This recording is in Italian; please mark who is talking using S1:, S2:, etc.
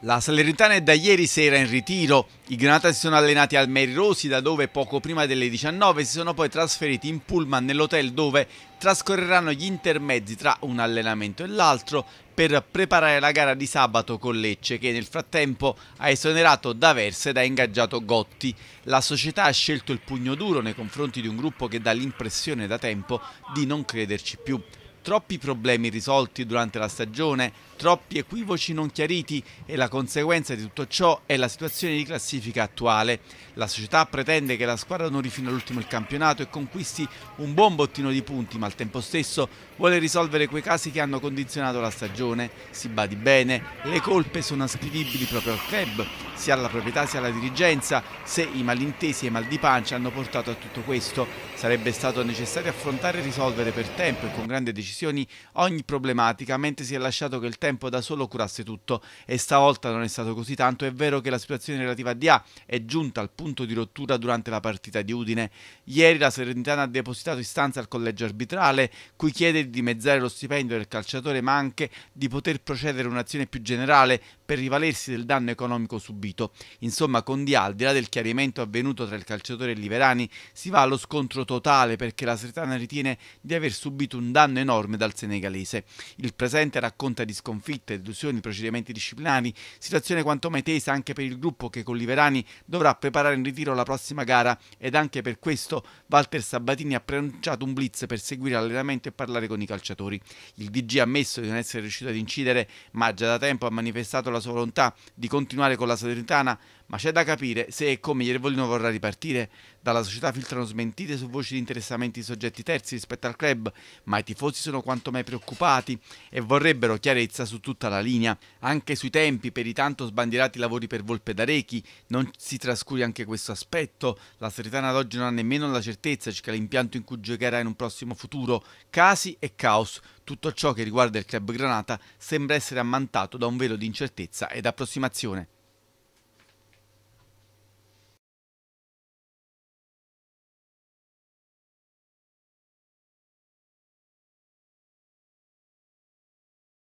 S1: La Salernitana è da ieri sera in ritiro, i Granata si sono allenati al Mary Merirosi da dove poco prima delle 19 si sono poi trasferiti in Pullman nell'hotel dove trascorreranno gli intermezzi tra un allenamento e l'altro per preparare la gara di sabato con Lecce che nel frattempo ha esonerato D'Aversa ed ha ingaggiato Gotti. La società ha scelto il pugno duro nei confronti di un gruppo che dà l'impressione da tempo di non crederci più troppi problemi risolti durante la stagione, troppi equivoci non chiariti e la conseguenza di tutto ciò è la situazione di classifica attuale. La società pretende che la squadra onori fino all'ultimo il campionato e conquisti un buon bottino di punti, ma al tempo stesso vuole risolvere quei casi che hanno condizionato la stagione. Si badi bene, le colpe sono ascrivibili proprio al club sia alla proprietà sia alla dirigenza se i malintesi e i mal di pancia hanno portato a tutto questo. Sarebbe stato necessario affrontare e risolvere per tempo e con grandi decisioni ogni problematica mentre si è lasciato che il tempo da solo curasse tutto e stavolta non è stato così tanto. È vero che la situazione relativa a DA è giunta al punto di rottura durante la partita di Udine. Ieri la Serenitana ha depositato istanza al collegio arbitrale cui chiede di dimezzare lo stipendio del calciatore ma anche di poter procedere a un'azione più generale per rivalersi del danno economico subito subito. Insomma, con Di al di là del chiarimento avvenuto tra il calciatore e Liverani, si va allo scontro totale perché la Sretana ritiene di aver subito un danno enorme dal senegalese. Il presente racconta di sconfitte, delusioni, procedimenti disciplinari, situazione quanto mai tesa anche per il gruppo che con Liverani dovrà preparare in ritiro la prossima gara ed anche per questo Walter Sabatini ha preannunciato un blitz per seguire l'allenamento e parlare con i calciatori. Il DG ha ammesso di non essere riuscito ad incidere, ma già da tempo ha manifestato la sua volontà di continuare con la strategia Salernitana, ma c'è da capire se e come Iervolino vorrà ripartire. Dalla società filtrano smentite su voci di interessamenti di soggetti terzi rispetto al club, ma i tifosi sono quanto mai preoccupati e vorrebbero chiarezza su tutta la linea. Anche sui tempi per i tanto sbandierati lavori per Volpe d'Arechi non si trascuri anche questo aspetto. La Salernitana ad oggi non ha nemmeno la certezza circa l'impianto in cui giocherà in un prossimo futuro. Casi e caos. Tutto ciò che riguarda il club Granata sembra essere ammantato da un velo di incertezza ed approssimazione.